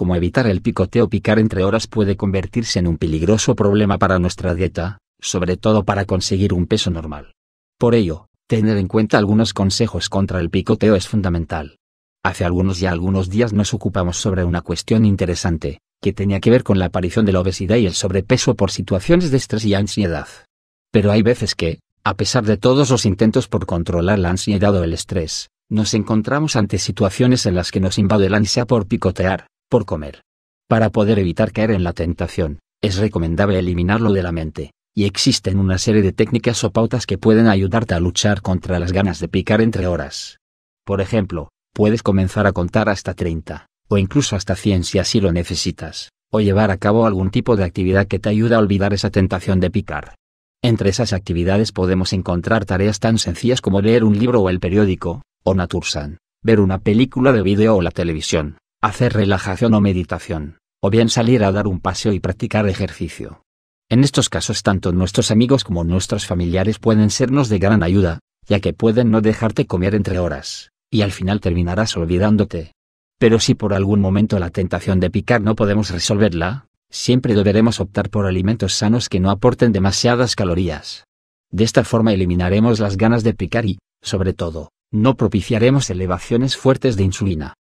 como evitar el picoteo picar entre horas puede convertirse en un peligroso problema para nuestra dieta, sobre todo para conseguir un peso normal. Por ello, tener en cuenta algunos consejos contra el picoteo es fundamental. Hace algunos ya algunos días nos ocupamos sobre una cuestión interesante, que tenía que ver con la aparición de la obesidad y el sobrepeso por situaciones de estrés y ansiedad. Pero hay veces que, a pesar de todos los intentos por controlar la ansiedad o el estrés, nos encontramos ante situaciones en las que nos invade la ansia por picotear, por comer. Para poder evitar caer en la tentación, es recomendable eliminarlo de la mente, y existen una serie de técnicas o pautas que pueden ayudarte a luchar contra las ganas de picar entre horas. Por ejemplo, puedes comenzar a contar hasta 30, o incluso hasta 100 si así lo necesitas, o llevar a cabo algún tipo de actividad que te ayude a olvidar esa tentación de picar. Entre esas actividades podemos encontrar tareas tan sencillas como leer un libro o el periódico, o Natursan, ver una película de vídeo o la televisión, hacer relajación o meditación, o bien salir a dar un paseo y practicar ejercicio. En estos casos tanto nuestros amigos como nuestros familiares pueden sernos de gran ayuda, ya que pueden no dejarte comer entre horas, y al final terminarás olvidándote. Pero si por algún momento la tentación de picar no podemos resolverla, siempre deberemos optar por alimentos sanos que no aporten demasiadas calorías. De esta forma eliminaremos las ganas de picar y, sobre todo, no propiciaremos elevaciones fuertes de insulina.